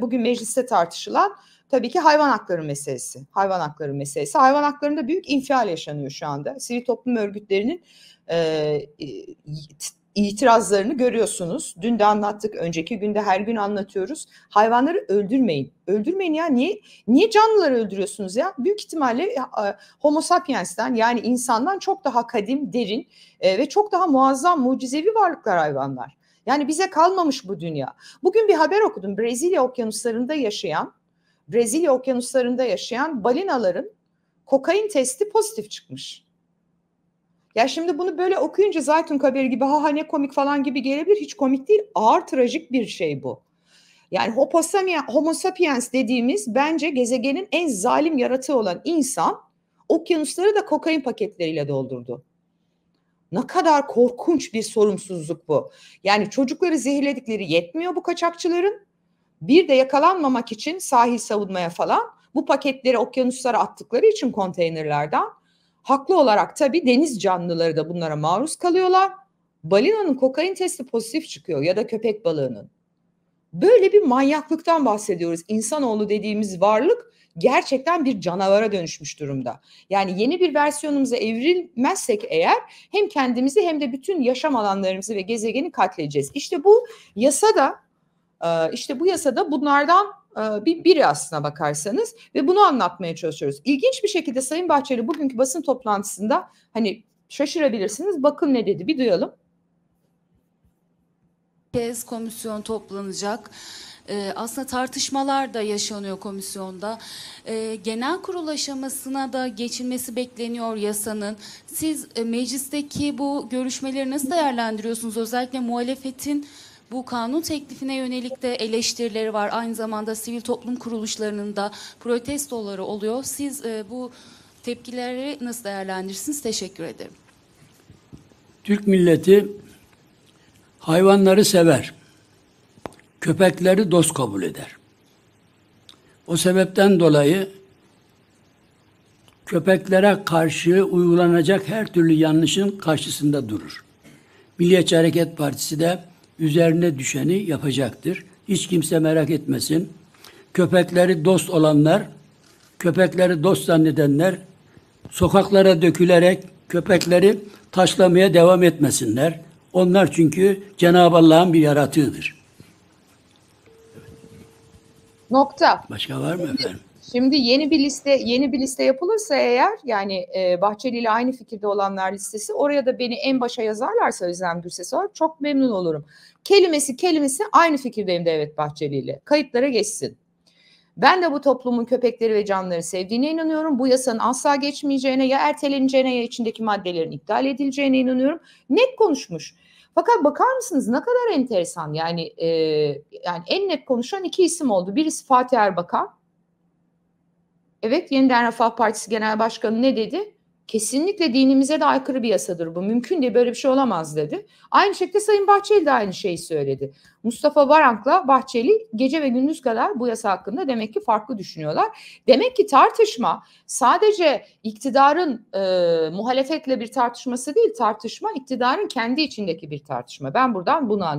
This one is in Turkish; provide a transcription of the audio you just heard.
bugün mecliste tartışılan tabii ki hayvan hakları meselesi. Hayvan hakları meselesi. Hayvan haklarında büyük infial yaşanıyor şu anda. Sivil toplum örgütlerinin e, itirazlarını görüyorsunuz. Dün de anlattık, önceki günde her gün anlatıyoruz. Hayvanları öldürmeyin. Öldürmeyin ya niye niye canlıları öldürüyorsunuz ya? Büyük ihtimalle e, Homo sapiens'ten yani insandan çok daha kadim, derin e, ve çok daha muazzam, mucizevi varlıklar hayvanlar. Yani bize kalmamış bu dünya. Bugün bir haber okudum. Brezilya okyanuslarında yaşayan, Brezilya okyanuslarında yaşayan balinaların kokain testi pozitif çıkmış. Ya şimdi bunu böyle okuyunca Zaytun haberi gibi ha ne komik falan gibi gelebilir. Hiç komik değil. Ağır trajik bir şey bu. Yani homo sapiens dediğimiz bence gezegenin en zalim yaratığı olan insan okyanusları da kokain paketleriyle doldurdu. Ne kadar korkunç bir sorumsuzluk bu. Yani çocukları zehirledikleri yetmiyor bu kaçakçıların. Bir de yakalanmamak için sahil savunmaya falan bu paketleri okyanuslara attıkları için konteynerlerden haklı olarak tabii deniz canlıları da bunlara maruz kalıyorlar. Balinanın kokain testi pozitif çıkıyor ya da köpek balığının. Böyle bir manyaklıktan bahsediyoruz. İnsanoğlu dediğimiz varlık gerçekten bir canavara dönüşmüş durumda. Yani yeni bir versiyonumuza evrilmezsek eğer hem kendimizi hem de bütün yaşam alanlarımızı ve gezegeni katledeceğiz. İşte bu yasada e, işte bu yasada bunlardan e, bir biri aslına bakarsanız ve bunu anlatmaya çalışıyoruz. İlginç bir şekilde Sayın Bahçeli bugünkü basın toplantısında hani şaşırabilirsiniz. Bakın ne dedi bir duyalım kez komisyon toplanacak. E, aslında tartışmalar da yaşanıyor komisyonda. E, genel kurul aşamasına da geçilmesi bekleniyor yasanın. Siz e, meclisteki bu görüşmeleri nasıl değerlendiriyorsunuz? Özellikle muhalefetin bu kanun teklifine yönelik de eleştirileri var. Aynı zamanda sivil toplum kuruluşlarının da protestoları oluyor. Siz e, bu tepkileri nasıl değerlendirirsiniz? Teşekkür ederim. Türk milleti Hayvanları sever. Köpekleri dost kabul eder. O sebepten dolayı köpeklere karşı uygulanacak her türlü yanlışın karşısında durur. Milliyetçi Hareket Partisi de üzerine düşeni yapacaktır. Hiç kimse merak etmesin. Köpekleri dost olanlar, köpekleri dost zannedenler sokaklara dökülerek köpekleri taşlamaya devam etmesinler. Onlar çünkü Cenab-ı Allah'ın bir yaratığıdır. Nokta. Başka var mı şimdi, efendim? Şimdi yeni bir liste yeni bir liste yapılırsa eğer yani e, Bahçeli ile aynı fikirde olanlar listesi oraya da beni en başa yazarlarsa Özlem Gürses olarak çok memnun olurum. Kelimesi kelimesi aynı fikirdeyim Devlet Bahçeli ile. Kayıtlara geçsin. Ben de bu toplumun köpekleri ve canlıları sevdiğine inanıyorum. Bu yasanın asla geçmeyeceğine ya erteleneceğine ya içindeki maddelerin iptal edileceğine inanıyorum. Net konuşmuş. Fakat bakar mısınız ne kadar enteresan yani e, yani en net konuşan iki isim oldu. Birisi Fatih Erbakan. Evet yeniden Refah Partisi Genel Başkanı ne dedi? Kesinlikle dinimize de aykırı bir yasadır bu. Mümkün değil böyle bir şey olamaz dedi. Aynı şekilde Sayın Bahçeli de aynı şeyi söyledi. Mustafa Varank'la Bahçeli gece ve gündüz kadar bu yasa hakkında demek ki farklı düşünüyorlar. Demek ki tartışma sadece iktidarın e, muhalefetle bir tartışması değil tartışma iktidarın kendi içindeki bir tartışma. Ben buradan bunu anlıyorum.